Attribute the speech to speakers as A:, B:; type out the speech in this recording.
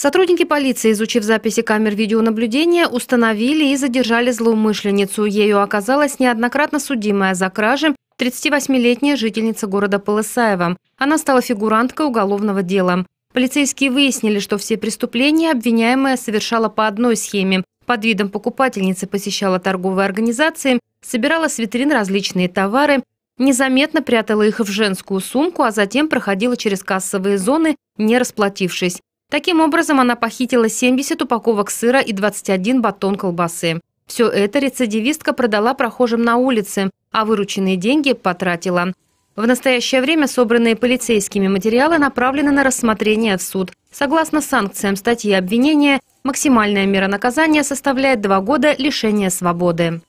A: Сотрудники полиции, изучив записи камер видеонаблюдения, установили и задержали злоумышленницу. Ею оказалась неоднократно судимая за кражи 38-летняя жительница города Полысаева. Она стала фигуранткой уголовного дела. Полицейские выяснили, что все преступления обвиняемая совершала по одной схеме. Под видом покупательницы посещала торговые организации, собирала с витрин различные товары, незаметно прятала их в женскую сумку, а затем проходила через кассовые зоны, не расплатившись. Таким образом, она похитила 70 упаковок сыра и 21 батон колбасы. Все это рецидивистка продала прохожим на улице, а вырученные деньги потратила. В настоящее время собранные полицейскими материалы направлены на рассмотрение в суд. Согласно санкциям статьи обвинения, максимальная мера наказания составляет два года лишения свободы.